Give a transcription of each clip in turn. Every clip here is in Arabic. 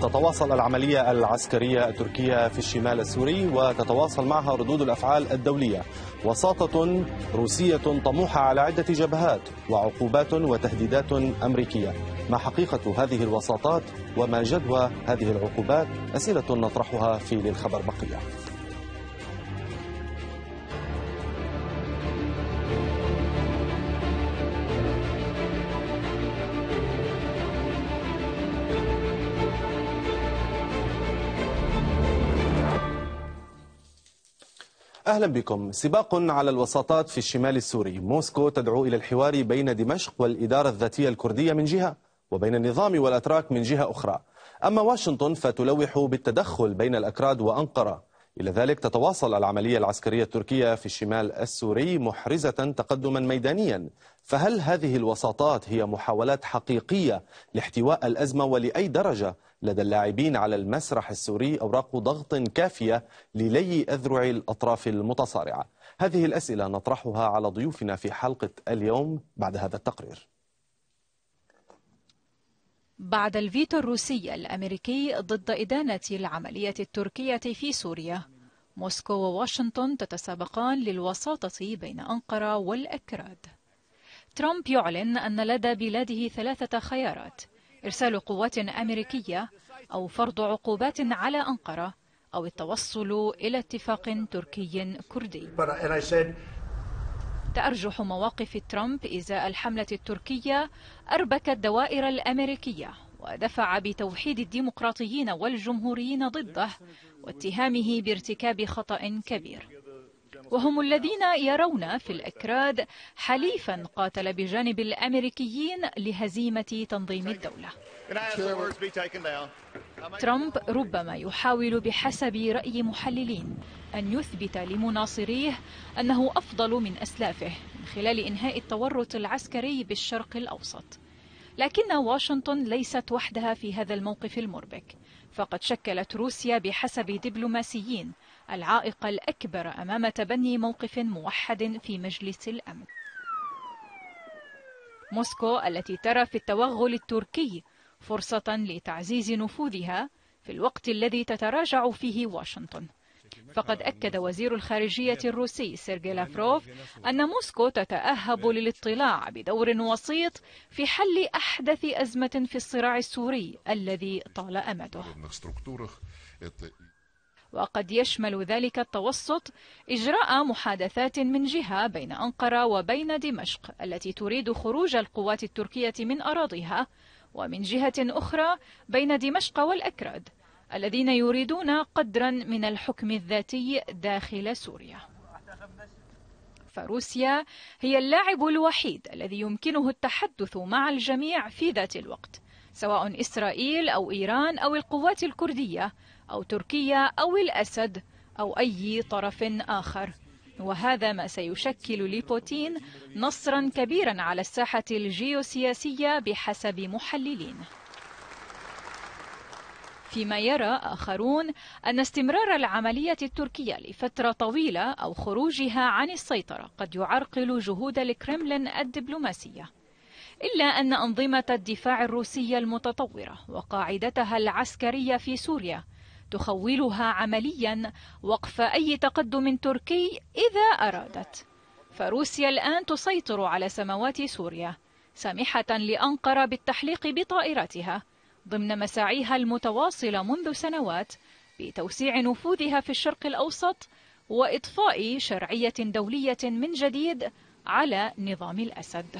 تتواصل العملية العسكرية التركية في الشمال السوري وتتواصل معها ردود الأفعال الدولية وساطة روسية طموحة على عدة جبهات وعقوبات وتهديدات أمريكية ما حقيقة هذه الوساطات وما جدوى هذه العقوبات أسئلة نطرحها في للخبر بقية أهلا بكم سباق على الوساطات في الشمال السوري موسكو تدعو إلى الحوار بين دمشق والإدارة الذاتية الكردية من جهة وبين النظام والأتراك من جهة أخرى أما واشنطن فتلوح بالتدخل بين الأكراد وأنقرة إلى ذلك تتواصل العملية العسكرية التركية في الشمال السوري محرزة تقدما ميدانيا فهل هذه الوساطات هي محاولات حقيقية لاحتواء الأزمة ولأي درجة لدى اللاعبين على المسرح السوري أوراق ضغط كافية للي أذرع الأطراف المتصارعة هذه الأسئلة نطرحها على ضيوفنا في حلقة اليوم بعد هذا التقرير بعد الفيتو الروسي الأمريكي ضد إدانة العملية التركية في سوريا موسكو وواشنطن تتسابقان للوساطة بين أنقرة والأكراد ترامب يعلن أن لدى بلاده ثلاثة خيارات إرسال قوات أمريكية أو فرض عقوبات على أنقرة أو التوصل إلى اتفاق تركي كردي تأرجح مواقف ترامب إزاء الحملة التركية أربكت الدوائر الأمريكية ودفع بتوحيد الديمقراطيين والجمهوريين ضده واتهامه بارتكاب خطأ كبير وهم الذين يرون في الأكراد حليفا قاتل بجانب الأمريكيين لهزيمة تنظيم الدولة ترامب ربما يحاول بحسب رأي محللين أن يثبت لمناصريه أنه أفضل من أسلافه من خلال إنهاء التورط العسكري بالشرق الأوسط لكن واشنطن ليست وحدها في هذا الموقف المربك فقد شكلت روسيا بحسب دبلوماسيين العائق الأكبر أمام تبني موقف موحد في مجلس الأمن موسكو التي ترى في التوغل التركي فرصة لتعزيز نفوذها في الوقت الذي تتراجع فيه واشنطن فقد أكد وزير الخارجية الروسي سيرجي لافروف أن موسكو تتأهب للاطلاع بدور وسيط في حل أحدث أزمة في الصراع السوري الذي طال أمده وقد يشمل ذلك التوسط إجراء محادثات من جهة بين أنقرة وبين دمشق التي تريد خروج القوات التركية من أراضيها ومن جهة أخرى بين دمشق والأكراد الذين يريدون قدرا من الحكم الذاتي داخل سوريا فروسيا هي اللاعب الوحيد الذي يمكنه التحدث مع الجميع في ذات الوقت سواء إسرائيل أو إيران أو القوات الكردية أو تركيا أو الأسد أو أي طرف آخر وهذا ما سيشكل لبوتين نصرا كبيرا على الساحة الجيوسياسية بحسب محللين فيما يرى آخرون أن استمرار العملية التركية لفترة طويلة أو خروجها عن السيطرة قد يعرقل جهود الكرملين الدبلوماسية إلا أن أنظمة الدفاع الروسية المتطورة وقاعدتها العسكرية في سوريا تخولها عمليا وقف أي تقدم تركي إذا أرادت فروسيا الآن تسيطر على سماوات سوريا سامحة لأنقرة بالتحليق بطائراتها ضمن مساعيها المتواصلة منذ سنوات بتوسيع نفوذها في الشرق الأوسط وإطفاء شرعية دولية من جديد على نظام الأسد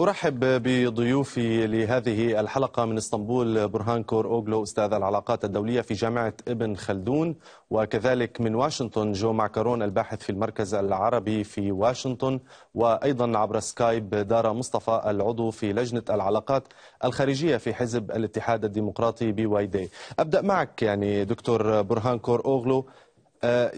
أرحب بضيوفي لهذه الحلقة من اسطنبول برهان كور أوغلو أستاذ العلاقات الدولية في جامعة ابن خلدون وكذلك من واشنطن جو معكرون الباحث في المركز العربي في واشنطن وأيضا عبر سكايب دار مصطفى العضو في لجنة العلاقات الخارجية في حزب الاتحاد الديمقراطي بي واي دي أبدأ معك يعني دكتور برهان كور أوغلو آه،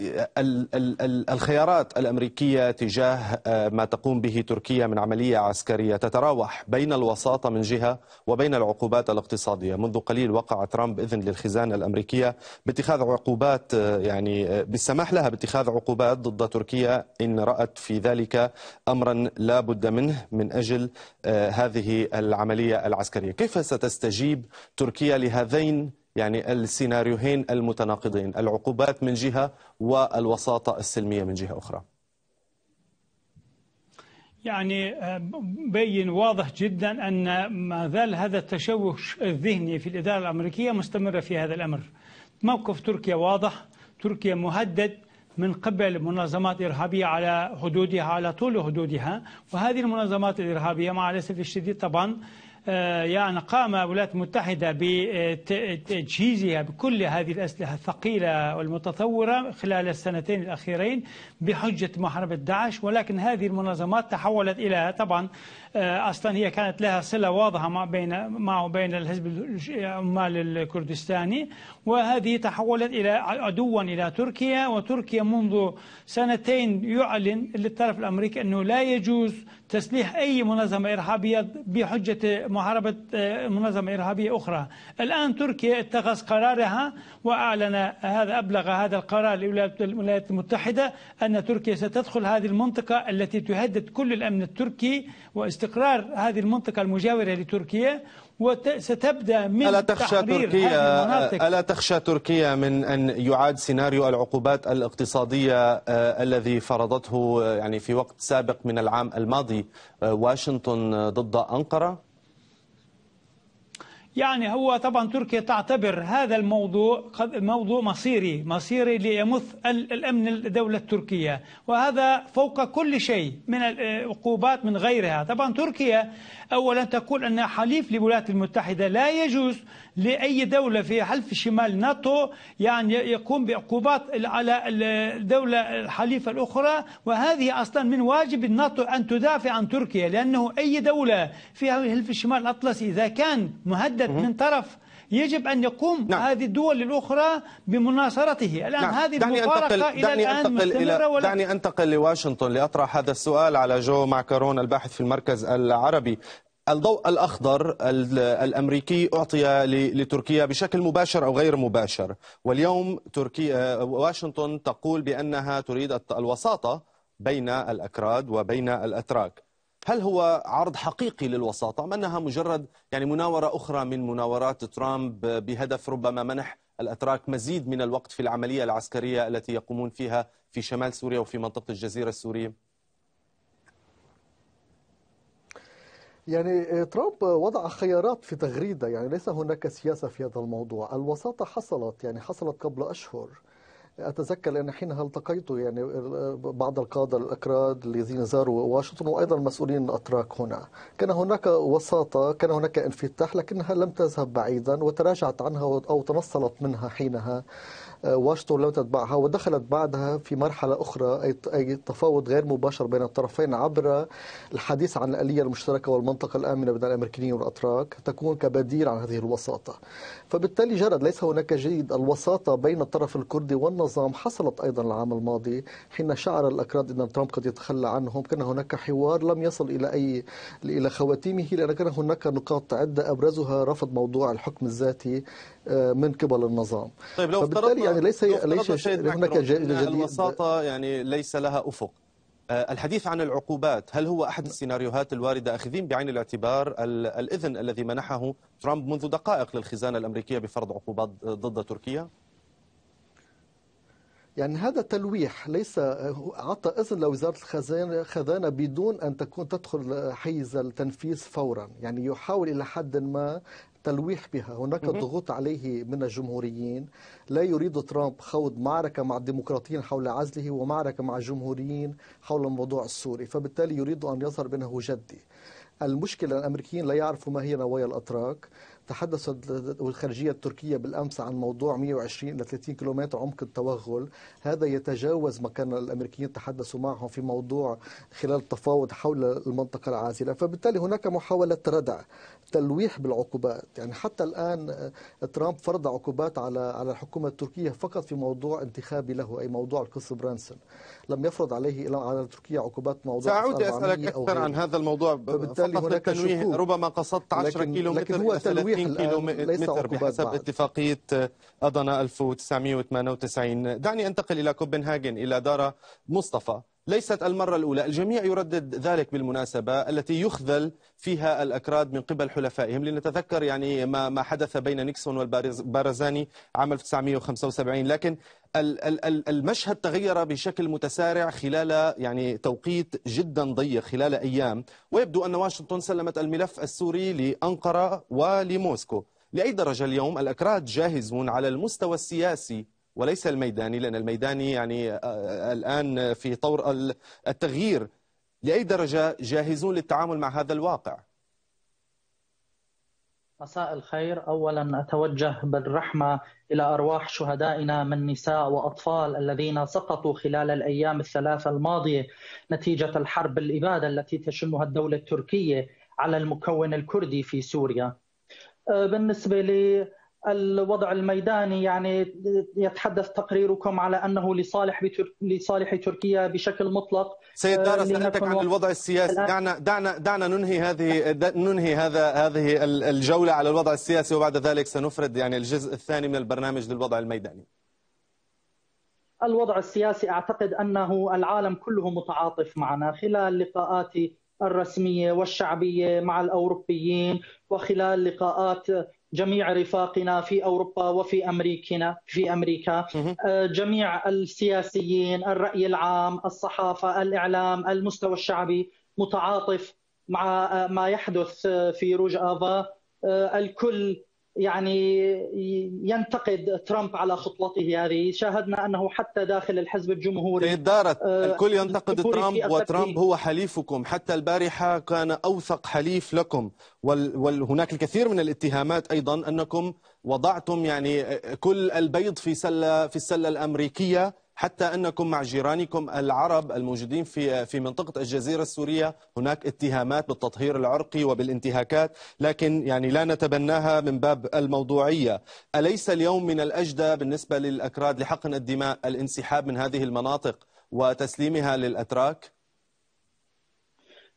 الخيارات الامريكيه تجاه آه، ما تقوم به تركيا من عمليه عسكريه تتراوح بين الوساطه من جهه وبين العقوبات الاقتصاديه، منذ قليل وقع ترامب اذن للخزانه الامريكيه باتخاذ عقوبات آه، يعني بالسماح لها باتخاذ عقوبات ضد تركيا ان رات في ذلك امرا لا بد منه من اجل هذه العمليه العسكريه، كيف ستستجيب تركيا لهذين يعني السيناريوهين المتناقضين العقوبات من جهة والوساطة السلمية من جهة أخرى يعني آه، بين واضح جدا أن ما زال هذا التشوش الذهني في الإدارة الأمريكية مستمرة في هذا الأمر موقف تركيا واضح تركيا مهدد من قبل منظمات إرهابية على حدودها على طول حدودها وهذه المنظمات الإرهابية مع الأسف الشديد طبعا آه، يعني قام الولايات المتحدة بتجهيزها بكل هذه الأسلحة الثقيلة والمتطورة خلال السنتين الأخيرين بحجة محاربة داعش ولكن هذه المنظمات تحولت إلى طبعا آه، اصلا هي كانت لها صله واضحه مع بين معه بين الحزب العمال الكردستاني وهذه تحولت الى عدوا الى تركيا وتركيا منذ سنتين يعلن للطرف الامريكي انه لا يجوز تسليح اي منظمه ارهابيه بحجه محاربه آه، منظمه ارهابيه اخرى. الان تركيا اتخذ قرارها واعلن هذا ابلغ هذا القرار للولايات المتحده ان تركيا ستدخل هذه المنطقه التي تهدد كل الامن التركي واست استقرار هذه المنطقة المجاورة لتركيا وستبدأ من ألا تخشى تركيا ألا تخشى تركيا من أن يعاد سيناريو العقوبات الاقتصادية آه، الذي فرضته آه، يعني في وقت سابق من العام الماضي آه، واشنطن ضد أنقرة؟ يعني هو طبعا تركيا تعتبر هذا الموضوع موضوع مصيري مصيري ليمث الأمن الدولة التركية وهذا فوق كل شيء من العقوبات من غيرها طبعا تركيا أولا تقول أنها حليف للولايات المتحدة لا يجوز لأي دولة في حلف شمال ناتو يعني يقوم بعقوبات على الدولة الحليفة الأخرى وهذه أصلا من واجب الناتو أن تدافع عن تركيا لأنه أي دولة في حلف الشمال الأطلسي إذا كان مهدد يتردد من طرف يجب أن يقوم نعم. هذه الدول الأخرى بمناصرته الآن نعم. هذه دعني المفارقة أنتقل. إلى دعني الآن أنتقل إلى... دعني أنتقل لواشنطن لأطرح هذا السؤال على جو معكرون الباحث في المركز العربي الضوء الأخضر الأمريكي أعطي لتركيا بشكل مباشر أو غير مباشر واليوم تركيا واشنطن تقول بأنها تريد الوساطة بين الأكراد وبين الأتراك هل هو عرض حقيقي للوساطة أم أنها مجرد يعني مناورة أخرى من مناورات ترامب بهدف ربما منح الأتراك مزيد من الوقت في العملية العسكرية التي يقومون فيها في شمال سوريا وفي منطقة الجزيرة السورية؟ يعني آه، ترامب وضع خيارات في تغريدة يعني ليس هناك سياسة في هذا الموضوع الوساطة حصلت يعني حصلت قبل أشهر أتذكر أن حينها التقيت يعني بعض القادة الأكراد الذين زاروا واشنطن وأيضا المسؤولين الأتراك هنا كان هناك وساطة كان هناك انفتاح لكنها لم تذهب بعيدا وتراجعت عنها أو تنصلت منها حينها واشنطن لم تتبعها ودخلت بعدها في مرحلة أخرى أي تفاوض غير مباشر بين الطرفين عبر الحديث عن الآلية المشتركة والمنطقة الآمنة بين الأمريكيين والأتراك تكون كبديل عن هذه الوساطة فبالتالي جرد ليس هناك جيد الوساطة بين الطرف الكردي والنظام حصلت أيضا العام الماضي حين شعر الأكراد أن ترامب قد يتخلى عنهم كان هناك حوار لم يصل إلى أي إلى خواتيمه لأن كان هناك نقاط عدة أبرزها رفض موضوع الحكم الذاتي آه، من قبل النظام طيب لو فبالتالي يعني ليس ليس هناك جديد الوساطة يعني ليس لها أفق آه، الحديث عن العقوبات هل هو أحد نعم. السيناريوهات الواردة أخذين بعين الاعتبار الإذن الذي منحه ترامب منذ دقائق للخزانة الأمريكية بفرض عقوبات ضد تركيا؟ يعني هذا تلويح ليس اعطى آه، اذن لوزاره الخزانه خزانه بدون ان تكون تدخل حيز التنفيذ فورا يعني يحاول الى حد ما تلويح بها هناك ضغوط عليه من الجمهوريين لا يريد ترامب خوض معركة مع الديمقراطيين حول عزله ومعركة مع الجمهوريين حول الموضوع السوري فبالتالي يريد أن يظهر بأنه جدي المشكلة الأمريكيين لا يعرفوا ما هي نوايا الأتراك تحدثت الخارجية التركية بالأمس عن موضوع 120 إلى 30 كيلومتر عمق التوغل هذا يتجاوز ما كان الأمريكيين تحدثوا معهم في موضوع خلال التفاوض حول المنطقة العازلة فبالتالي هناك محاولة ردع التلويح بالعقوبات يعني حتى الآن آه، ترامب فرض عقوبات على على الحكومة التركية فقط في موضوع انتخابي له أي موضوع القس برانسون لم يفرض عليه على تركيا عقوبات موضوع سأعود أسألك أكثر عن هذا الموضوع فبالتالي هناك ربما قصدت 10 لكن كيلو لكن هو تلويح كيلو متر بحسب بعد. اتفاقية أضنا 1998 دعني أنتقل إلى كوبنهاجن إلى دار مصطفى ليست المرة الأولى الجميع يردد ذلك بالمناسبة التي يخذل فيها الأكراد من قبل حلفائهم لنتذكر يعني ما ما حدث بين نيكسون والبارزاني عام 1975 لكن المشهد تغير بشكل متسارع خلال يعني توقيت جدا ضيق خلال أيام ويبدو أن واشنطن سلمت الملف السوري لأنقرة ولموسكو لأي درجة اليوم الأكراد جاهزون على المستوى السياسي وليس الميداني لأن الميداني يعني آه، آه، الآن في طور التغيير لأي درجة جاهزون للتعامل مع هذا الواقع؟ مساء الخير اولا اتوجه بالرحمه الى ارواح شهدائنا من نساء واطفال الذين سقطوا خلال الايام الثلاثه الماضيه نتيجه الحرب الاباده التي تشنها الدوله التركيه على المكون الكردي في سوريا. آه، بالنسبه لي الوضع الميداني يعني يتحدث تقريركم على انه لصالح بتر... لصالح تركيا بشكل مطلق سيد دار آه، سالتك عن الوضع السياسي دعنا دعنا دعنا ننهي هذه ننهي هذا هذه الجوله على الوضع السياسي وبعد ذلك سنفرد يعني الجزء الثاني من البرنامج للوضع الميداني الوضع السياسي اعتقد انه العالم كله متعاطف معنا خلال لقاءاتي الرسميه والشعبيه مع الاوروبيين وخلال لقاءات جميع رفاقنا في اوروبا وفي امريكنا في امريكا آه، جميع السياسيين، الراي العام، الصحافه، الاعلام، المستوى الشعبي متعاطف مع آه، ما يحدث آه، في روج افا الكل يعني ينتقد ترامب على خطوته هذه شاهدنا أنه حتى داخل الحزب الجمهوري دارت آه، الكل ينتقد ترامب وترامب هو حليفكم حتى البارحة كان أوثق حليف لكم وهناك الكثير من الاتهامات أيضا أنكم وضعتم يعني كل البيض في سلة في السلة الأمريكية حتى انكم مع جيرانكم العرب الموجودين في في منطقه الجزيره السوريه هناك اتهامات بالتطهير العرقي وبالانتهاكات لكن يعني لا نتبناها من باب الموضوعيه اليس اليوم من الاجدى بالنسبه للاكراد لحقن الدماء الانسحاب من هذه المناطق وتسليمها للاتراك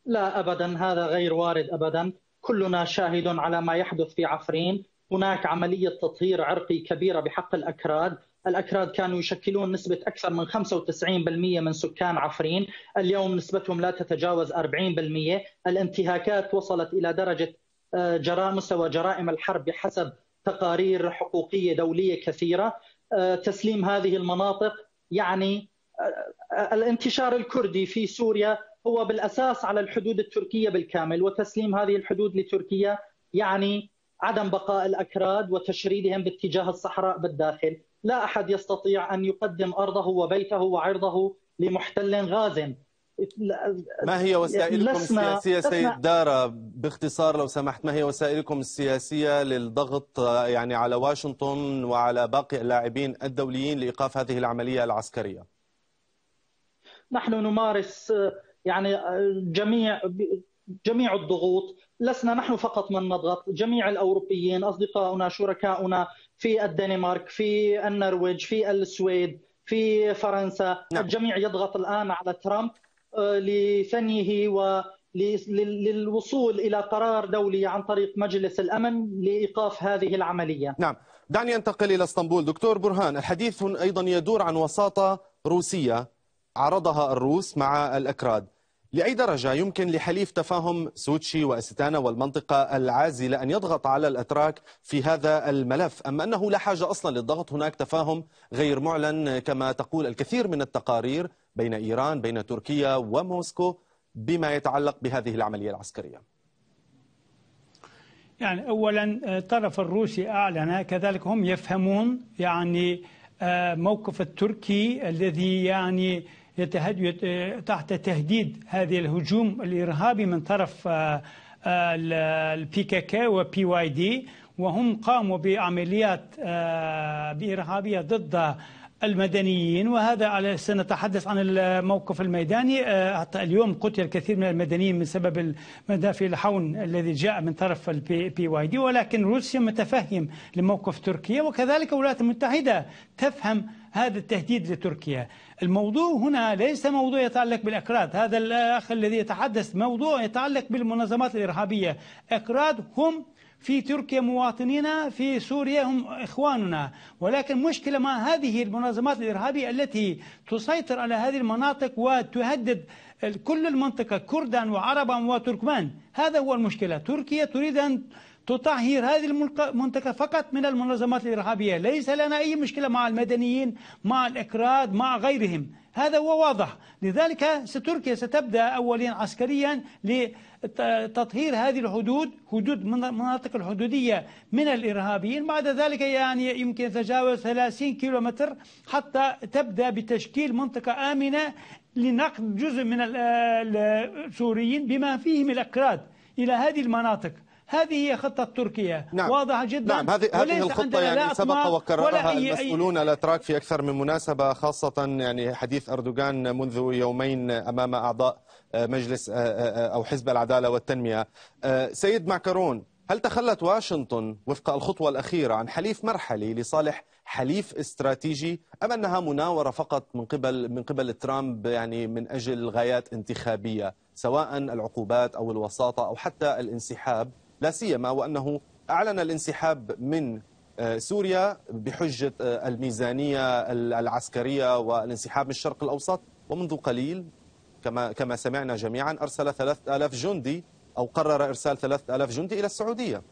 لا ابدا هذا غير وارد ابدا كلنا شاهد على ما يحدث في عفرين هناك عمليه تطهير عرقي كبيره بحق الاكراد الأكراد كانوا يشكلون نسبة أكثر من 95% من سكان عفرين اليوم نسبتهم لا تتجاوز 40% الانتهاكات وصلت إلى درجة آه، جرائم مستوى جرائم الحرب بحسب تقارير حقوقية دولية كثيرة آه، تسليم هذه المناطق يعني آه، الانتشار الكردي في سوريا هو بالأساس على الحدود التركية بالكامل وتسليم هذه الحدود لتركيا يعني عدم بقاء الأكراد وتشريدهم باتجاه الصحراء بالداخل لا أحد يستطيع أن يقدم أرضه وبيته وعرضه لمحتل غاز ما هي وسائلكم السياسية سيد دارا باختصار لو سمحت ما هي وسائلكم السياسية للضغط آه، يعني على واشنطن وعلى باقي اللاعبين الدوليين لإيقاف هذه العملية العسكرية نحن نمارس آه، يعني آه، جميع جميع الضغوط لسنا نحن فقط من نضغط جميع الأوروبيين أصدقاؤنا شركاؤنا في الدنمارك في النرويج في السويد في فرنسا نعم. الجميع يضغط الآن على ترامب آه، لثنيه و للوصول الى قرار دولي عن طريق مجلس الامن لايقاف هذه العمليه. نعم، دعني انتقل الى اسطنبول، دكتور برهان، الحديث ايضا يدور عن وساطه روسيه عرضها الروس مع الاكراد، لأي درجة يمكن لحليف تفاهم سوتشي وأستانا والمنطقة العازلة أن يضغط على الأتراك في هذا الملف أم أنه لا حاجة أصلا للضغط هناك تفاهم غير معلن كما تقول الكثير من التقارير بين إيران بين تركيا وموسكو بما يتعلق بهذه العملية العسكرية يعني أولا الطرف آه، الروسي أعلن كذلك هم يفهمون يعني آه، موقف التركي الذي يعني تحت تهديد هذه الهجوم الإرهابي من طرف آه، آه، البي كي كي وبي واي دي وهم قاموا بعمليات آه، بإرهابية ضد المدنيين وهذا على سنتحدث عن الموقف الميداني آه، حتى اليوم قتل الكثير من المدنيين من سبب المدافع الحون الذي جاء من طرف البي واي دي ولكن روسيا متفهم لموقف تركيا وكذلك الولايات المتحدة تفهم هذا التهديد لتركيا الموضوع هنا ليس موضوع يتعلق بالأكراد هذا الأخ الذي يتحدث موضوع يتعلق بالمنظمات الإرهابية أكراد هم في تركيا مواطنينا في سوريا هم إخواننا ولكن مشكلة مع هذه المنظمات الإرهابية التي تسيطر على هذه المناطق وتهدد كل المنطقة كردا وعربا وتركمان هذا هو المشكلة تركيا تريد أن تطهر هذه المنطقة فقط من المنظمات الإرهابية ليس لنا أي مشكلة مع المدنيين مع الأكراد مع غيرهم هذا هو واضح لذلك ستركيا ستبدأ أوليا عسكريا لتطهير هذه الحدود حدود مناطق الحدودية من الإرهابيين بعد ذلك يعني يمكن تجاوز 30 كيلومتر حتى تبدأ بتشكيل منطقة آمنة لنقل جزء من السوريين بما فيهم الأكراد إلى هذه المناطق هذه هي خطة تركيا نعم. واضحة جدا نعم هذه هذه الخطة يعني سبق وكررها المسؤولون أي... الأتراك في أكثر من مناسبة خاصة يعني حديث أردوغان منذ يومين أمام أعضاء آه، مجلس آه، آه، أو حزب العدالة والتنمية سيد معكرون هل تخلت واشنطن وفق الخطوة الأخيرة عن حليف مرحلي لصالح حليف استراتيجي أم أنها مناورة فقط من قبل من قبل ترامب يعني من أجل غايات انتخابية سواء العقوبات أو الوساطة أو حتى الانسحاب لا سيما وأنه أعلن الانسحاب من آه، سوريا بحجة آه، الميزانية العسكرية والانسحاب من الشرق الأوسط ومنذ قليل كما كما سمعنا جميعا أرسل 3000 جندي أو قرر إرسال 3000 جندي إلى السعودية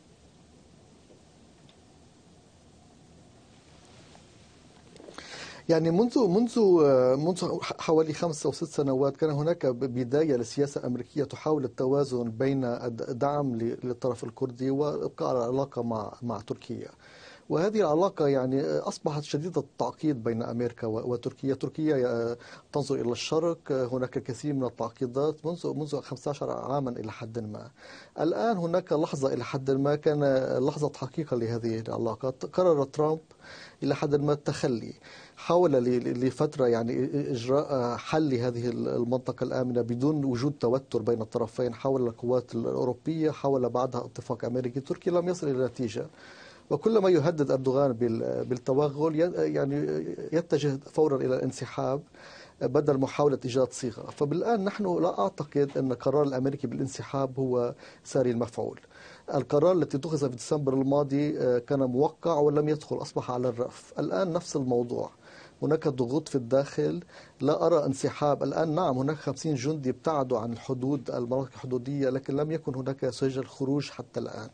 يعني منذ منذ آه، منذ حوالي خمس أو ست سنوات كان هناك بداية لسياسة أمريكية تحاول التوازن بين الدعم للطرف الكردي وإبقاء العلاقة مع مع تركيا وهذه العلاقة يعني آه، أصبحت شديدة التعقيد بين أمريكا وتركيا تركيا آه، تنظر إلى الشرق آه، هناك الكثير من التعقيدات منذ منذ 15 عاما إلى حد ما الآن هناك لحظة إلى حد ما كان لحظة حقيقة لهذه العلاقات قرر ترامب إلى حد ما التخلي حاول لفترة يعني إجراء حل هذه المنطقة الآمنة بدون وجود توتر بين الطرفين حاول القوات الأوروبية حاول بعدها اتفاق أمريكي تركي لم يصل إلى نتيجة وكلما يهدد أردوغان بالتوغل يعني يتجه فورا إلى الانسحاب بدل محاولة إيجاد صيغة فبالآن نحن لا أعتقد أن قرار الأمريكي بالانسحاب هو ساري المفعول القرار التي اتخذ في ديسمبر الماضي آه، كان موقع ولم يدخل أصبح على الرف الآن نفس الموضوع هناك ضغوط في الداخل لا أرى انسحاب الآن نعم هناك 50 جندي ابتعدوا عن الحدود المناطق الحدودية لكن لم يكن هناك سجل خروج حتى الآن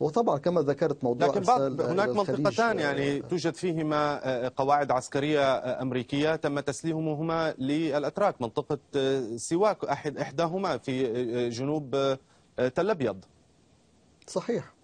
وطبعا كما ذكرت موضوع لكن بعض هناك منطقتان يعني آه، توجد فيهما آه، قواعد عسكرية آه، أمريكية تم تسليمهما للأتراك منطقة سواك أحد إحداهما في جنوب تل أبيض صحيح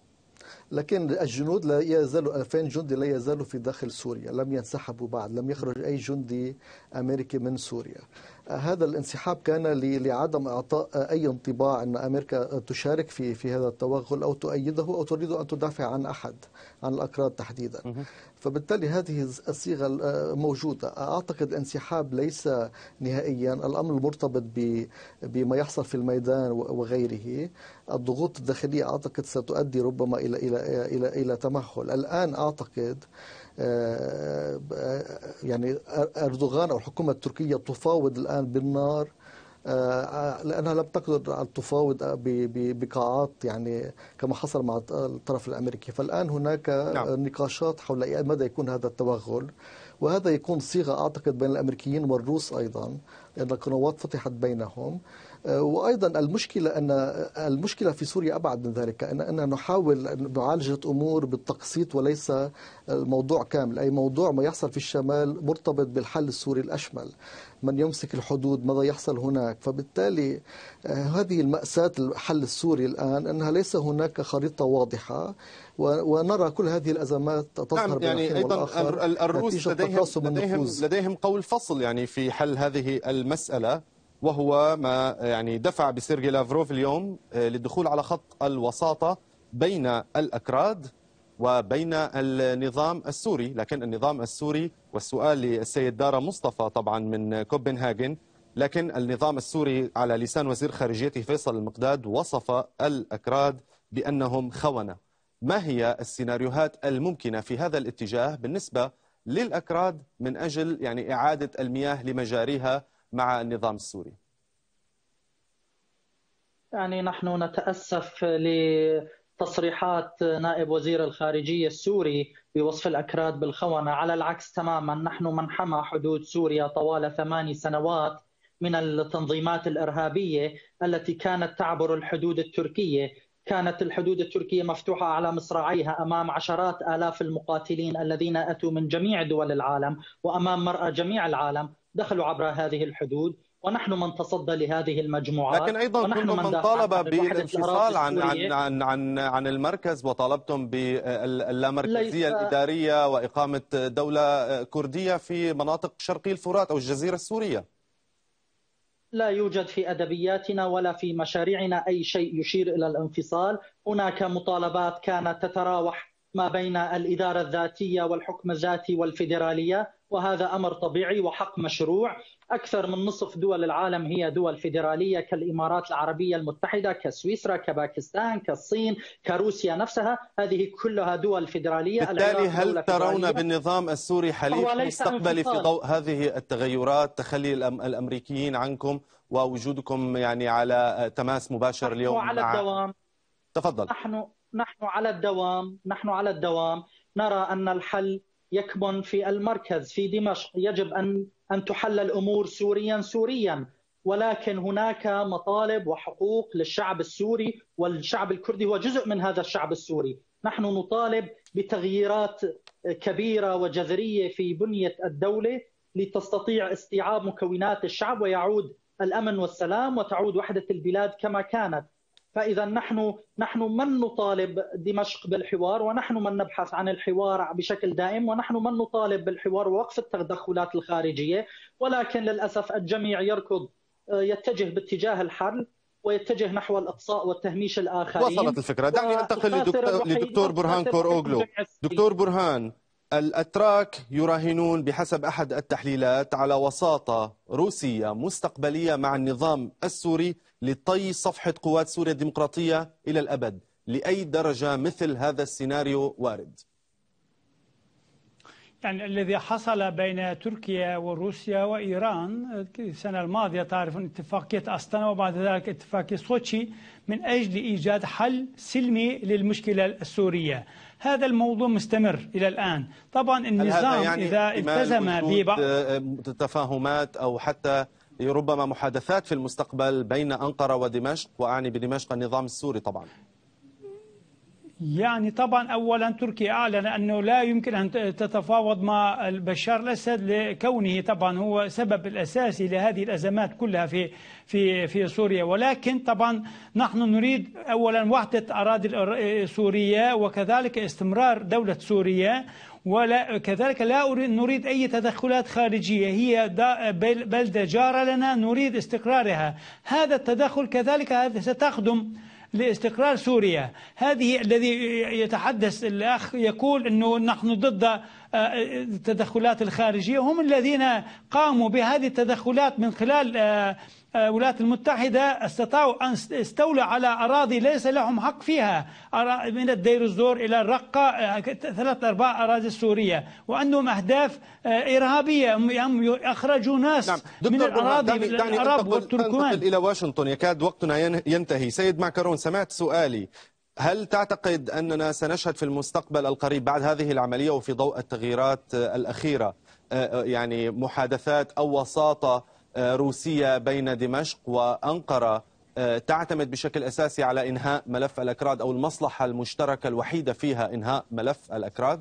لكن الجنود لا يزالوا 2000 جندي لا يزالوا في داخل سوريا لم ينسحبوا بعد لم يخرج أي جندي أمريكي من سوريا هذا الانسحاب كان لعدم اعطاء اي انطباع ان امريكا تشارك في في هذا التوغل او تؤيده او تريد ان تدافع عن احد عن الاكراد تحديدا فبالتالي هذه الصيغه آه، موجوده اعتقد الانسحاب ليس نهائيا الامر مرتبط بما يحصل في الميدان وغيره الضغوط الداخليه اعتقد ستؤدي ربما الى الى الى الى, إلى تمهل الان اعتقد آه، يعني أردوغان أو الحكومة التركية تفاوض الآن بالنار آه، آه، لانها لم تقدر على التفاوض بقاعات يعني كما حصل مع الطرف الامريكي فالان هناك نعم. نقاشات حول مدى يكون هذا التوغل وهذا يكون صيغه اعتقد بين الامريكيين والروس ايضا لان قنوات فتحت بينهم وايضا المشكله ان المشكله في سوريا ابعد من ذلك ان ان نحاول أن معالجه امور بالتقسيط وليس الموضوع كامل اي موضوع ما يحصل في الشمال مرتبط بالحل السوري الاشمل من يمسك الحدود ماذا يحصل هناك فبالتالي آه، هذه المأساة الحل السوري الآن أنها ليس هناك خريطة واضحة ونرى كل هذه الأزمات تظهر نعم يعني أيضا الروس لديهم, لديهم, لديهم قول فصل يعني في حل هذه المسألة وهو ما يعني دفع بسيرجي لافروف اليوم آه، للدخول على خط الوساطة بين الأكراد وبين النظام السوري لكن النظام السوري والسؤال للسيد دارا مصطفى طبعا من كوبنهاجن لكن النظام السوري على لسان وزير خارجيته فيصل المقداد وصف الأكراد بأنهم خونة ما هي السيناريوهات الممكنة في هذا الاتجاه بالنسبة للأكراد من أجل يعني إعادة المياه لمجاريها مع النظام السوري يعني نحن نتأسف لتصريحات نائب وزير الخارجية السوري بوصف الأكراد بالخونة على العكس تماما نحن من حمى حدود سوريا طوال ثماني سنوات من التنظيمات الإرهابية التي كانت تعبر الحدود التركية كانت الحدود التركية مفتوحة على مصراعيها أمام عشرات آلاف المقاتلين الذين أتوا من جميع دول العالم وأمام مرأى جميع العالم دخلوا عبر هذه الحدود ونحن من تصدى لهذه المجموعات لكن ايضا كل من, من طالب بالانفصال عن عن عن عن عن المركز وطالبتم باللامركزيه الاداريه واقامه دوله كرديه في مناطق شرقي الفرات او الجزيره السوريه لا يوجد في ادبياتنا ولا في مشاريعنا اي شيء يشير الى الانفصال هناك مطالبات كانت تتراوح ما بين الاداره الذاتيه والحكم الذاتي والفيدراليه وهذا امر طبيعي وحق مشروع اكثر من نصف دول العالم هي دول فيدراليه كالامارات العربيه المتحده كسويسرا كباكستان كالصين كروسيا نفسها هذه كلها دول فيدراليه بالتالي هل ترون بالنظام السوري حليف مستقبلي في ضوء هذه التغيرات تخلي الامريكيين عنكم ووجودكم يعني على تماس مباشر اليوم على مع... الدوام تفضل نحن نحن على الدوام نحن على الدوام نرى ان الحل يكمن في المركز في دمشق يجب أن أن تحل الأمور سوريا سوريا ولكن هناك مطالب وحقوق للشعب السوري والشعب الكردي هو جزء من هذا الشعب السوري نحن نطالب بتغييرات كبيرة وجذرية في بنية الدولة لتستطيع استيعاب مكونات الشعب ويعود الأمن والسلام وتعود وحدة البلاد كما كانت فاذا نحن نحن من نطالب دمشق بالحوار ونحن من نبحث عن الحوار بشكل دائم ونحن من نطالب بالحوار ووقف التدخلات الخارجيه ولكن للاسف الجميع يركض آه، يتجه باتجاه الحل ويتجه نحو الاقصاء والتهميش الاخرين وصلت الفكره دعني انتقل لدكتور, لدكتور برهان كور اوغلو دكتور برهان الاتراك يراهنون بحسب احد التحليلات على وساطه روسيه مستقبليه مع النظام السوري لطي صفحة قوات سوريا الديمقراطية إلى الأبد لأي درجة مثل هذا السيناريو وارد؟ يعني الذي حصل بين تركيا وروسيا وإيران السنة الماضية تعرفون اتفاقية أستانا وبعد ذلك اتفاقية سوتشي من أجل إيجاد حل سلمي للمشكلة السورية هذا الموضوع مستمر إلى الآن طبعا النظام يعني إذا التزم ببعض آه، تفاهمات أو حتى إيه، ربما محادثات في المستقبل بين أنقرة ودمشق وأعني بدمشق النظام السوري طبعا يعني طبعا اولا تركيا اعلن انه لا يمكن ان تتفاوض مع بشار الاسد لكونه طبعا هو السبب الاساسي لهذه الازمات كلها في في في سوريا ولكن طبعا نحن نريد اولا وحده اراضي سوريا وكذلك استمرار دوله سوريا ولا كذلك لا أريد نريد أي تدخلات خارجية هي بلدة جارة لنا نريد استقرارها هذا التدخل كذلك هذا ستخدم لاستقرار سوريا هذه الذي يتحدث الأخ يقول أنه نحن ضد آه، التدخلات الخارجية هم الذين قاموا بهذه التدخلات من خلال آه، الولايات آه، المتحدة استطاعوا أن استولوا على أراضي ليس لهم حق فيها من الدير الزور إلى الرقة آه، ثلاث أرباع أراضي السورية وعندهم أهداف آه، إرهابية هم أخرجوا ناس نعم. من الأراضي دعني من العرب والتركمان إلى واشنطن يكاد وقتنا ينتهي سيد معكرون سمعت سؤالي هل تعتقد أننا سنشهد في المستقبل القريب بعد هذه العملية وفي ضوء التغييرات الأخيرة يعني محادثات أو وساطة آه، روسية بين دمشق وأنقرة آه، تعتمد بشكل أساسي على إنهاء ملف الأكراد أو المصلحة المشتركة الوحيدة فيها إنهاء ملف الأكراد؟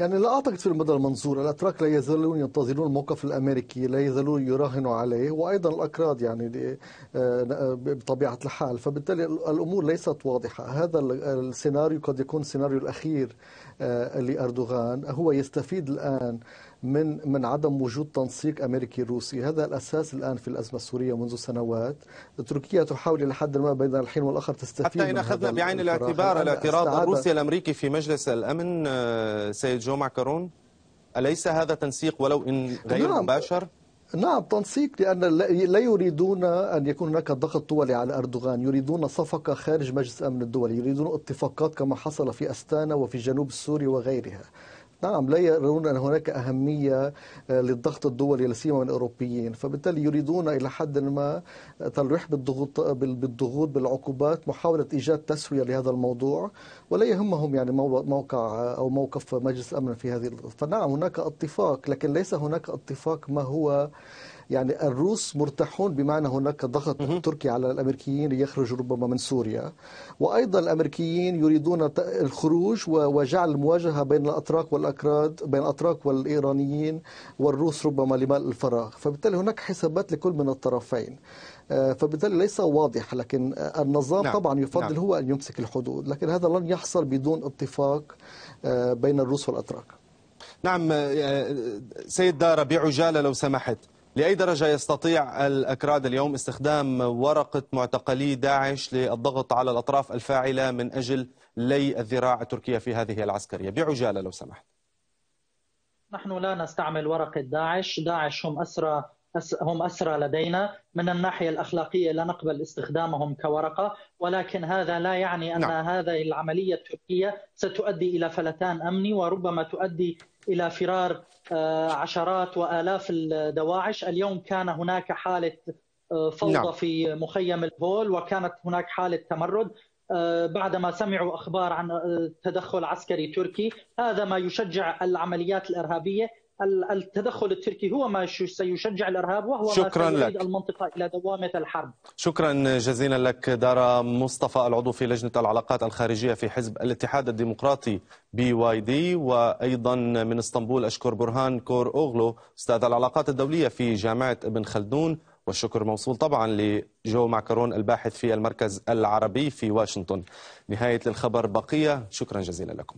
يعني لا أعتقد في المدى المنظور الأتراك لا يزالون ينتظرون الموقف الأمريكي لا يزالون يراهنوا عليه وأيضا الأكراد يعني آه، بطبيعة الحال فبالتالي الأمور ليست واضحة هذا السيناريو قد يكون السيناريو الأخير آه، لاردوغان هو يستفيد الان من من عدم وجود تنسيق امريكي روسي، هذا الاساس الان في الازمه السوريه منذ سنوات، تركيا تحاول الى حد ما بين الحين والاخر تستفيد حتى ان اخذنا بعين الاعتبار الاعتراض الروسي الامريكي في مجلس الامن آه، سيد جو معكرون اليس هذا تنسيق ولو ان غير نعم. مباشر؟ نعم تنسيق لأن لا يريدون أن يكون هناك ضغط دولي على أردوغان يريدون صفقة خارج مجلس الامن الدولي يريدون اتفاقات كما حصل في أستانا وفي جنوب سوريا وغيرها نعم لا يرون أن هناك أهمية آه، للضغط الدولي لا سيما من الأوروبيين فبالتالي يريدون إلى حد ما آه، تلويح بالضغوط آه، بالضغوط بالعقوبات محاولة إيجاد تسوية لهذا الموضوع ولا يهمهم يعني موقع أو موقف مجلس الامن في هذه فنعم هناك اتفاق لكن ليس هناك اتفاق ما هو يعني الروس مرتاحون بمعنى هناك ضغط تركي على الامريكيين ليخرجوا ربما من سوريا وايضا الامريكيين يريدون الخروج وجعل مواجهه بين الاتراك والاكراد بين الاتراك والايرانيين والروس ربما لملء الفراغ فبالتالي هناك حسابات لكل من الطرفين آه، فبالتالي ليس واضح لكن النظام نعم. طبعا يفضل نعم. هو ان يمسك الحدود لكن هذا لن يحصل بدون اتفاق آه، بين الروس والاتراك نعم آه، سيد ربيع جاله لو سمحت لأي درجة يستطيع الأكراد اليوم استخدام ورقة معتقلي داعش للضغط على الأطراف الفاعلة من أجل لي الذراع التركية في هذه العسكرية بعجالة لو سمحت نحن لا نستعمل ورقة داعش داعش هم أسرى هم أسرى لدينا من الناحية الأخلاقية لا نقبل استخدامهم كورقة ولكن هذا لا يعني أن نعم. هذه العملية التركية ستؤدي إلى فلتان أمني وربما تؤدي الى فرار آه، عشرات والاف الدواعش، اليوم كان هناك حاله آه، فوضى نعم. في مخيم الهول وكانت هناك حاله تمرد، آه، بعدما سمعوا اخبار عن تدخل عسكري تركي، هذا ما يشجع العمليات الارهابيه التدخل التركي هو ما سيشجع الارهاب وهو شكرا ما سيعيد المنطقه الى دوامه الحرب شكرا جزيلا لك دار مصطفى العضو في لجنه العلاقات الخارجيه في حزب الاتحاد الديمقراطي بي واي دي وايضا من اسطنبول اشكر برهان كور اوغلو استاذ العلاقات الدوليه في جامعه ابن خلدون والشكر موصول طبعا لجو معكرون الباحث في المركز العربي في واشنطن نهايه الخبر بقيه شكرا جزيلا لكم